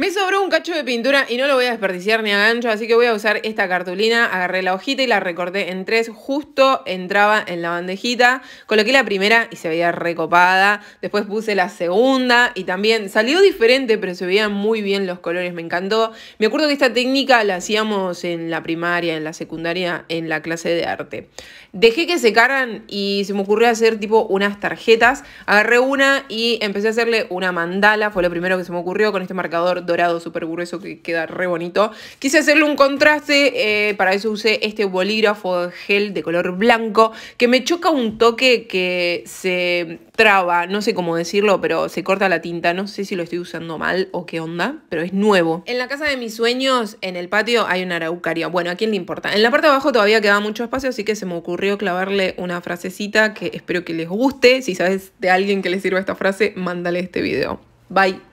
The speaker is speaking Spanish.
Me sobró un cacho de pintura y no lo voy a desperdiciar ni a gancho, así que voy a usar esta cartulina. Agarré la hojita y la recorté en tres, justo entraba en la bandejita. Coloqué la primera y se veía recopada. Después puse la segunda y también salió diferente, pero se veían muy bien los colores, me encantó. Me acuerdo que esta técnica la hacíamos en la primaria, en la secundaria, en la clase de arte. Dejé que secaran y se me ocurrió hacer tipo unas tarjetas. Agarré una y empecé a hacerle una mandala, fue lo primero que se me ocurrió con este marcador dorado súper grueso que queda re bonito. Quise hacerle un contraste, eh, para eso usé este bolígrafo de gel de color blanco, que me choca un toque que se traba, no sé cómo decirlo, pero se corta la tinta, no sé si lo estoy usando mal o qué onda, pero es nuevo. En la casa de mis sueños, en el patio, hay una araucaria. Bueno, ¿a quién le importa? En la parte de abajo todavía queda mucho espacio, así que se me ocurrió clavarle una frasecita que espero que les guste. Si sabes de alguien que le sirva esta frase, mándale este video. Bye.